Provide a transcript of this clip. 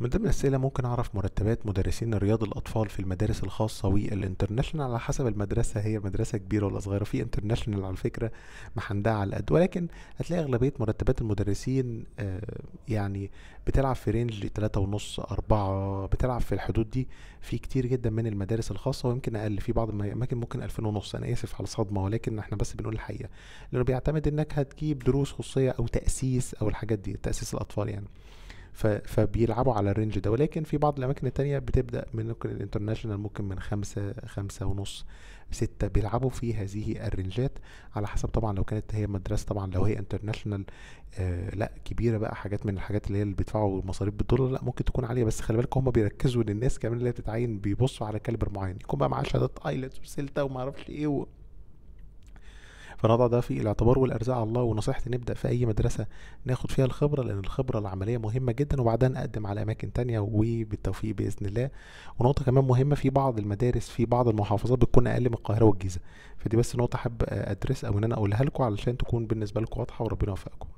من ضمن الأسئلة ممكن أعرف مرتبات مدرسين رياض الأطفال في المدارس الخاصة والإنترناشونال على حسب المدرسة هي مدرسة كبيرة ولا صغيرة في إنترناشونال على فكرة محندها على قد ولكن هتلاقي أغلبية مرتبات المدرسين آه، يعني بتلعب في رينج تلاتة ونص أربعة بتلعب في الحدود دي في كتير جدا من المدارس الخاصة ويمكن أقل في بعض الأماكن ممكن ألفين ونص أنا آسف على الصدمة ولكن إحنا بس بنقول الحقيقة لأنه بيعتمد إنك هتجيب دروس خصوصية أو تأسيس أو الحاجات دي تأسيس الأطفال يعني فبيلعبوا على الرينج ده ولكن في بعض الاماكن التانية بتبدا من ممكن الانترناشونال ممكن من خمسة خمسة ونص ستة بيلعبوا في هذه الرينجات على حسب طبعا لو كانت هي مدرسة طبعا لو هي انترناشونال آه لا كبيرة بقى حاجات من الحاجات اللي هي اللي بيدفعوا مصاريف بالدولار لا ممكن تكون عالية بس خلي بالك هم بيركزوا للناس كمان اللي بتتعين بيبصوا على كالبر معين يكون بقى معاه شهادات ايلتس وسلتا وما اعرفش ايه و... فنضع ده في الاعتبار والارزاء على الله ونصيحتي نبدا في اي مدرسه ناخد فيها الخبره لان الخبره العمليه مهمه جدا وبعدها نقدم على اماكن تانية وبالتوفيق باذن الله ونقطه كمان مهمه في بعض المدارس في بعض المحافظات بتكون اقل من القاهره والجيزه فدي بس نقطه حابب ادرس او ان انا اقولها لكم علشان تكون بالنسبه لكم واضحه وربنا يوفقكم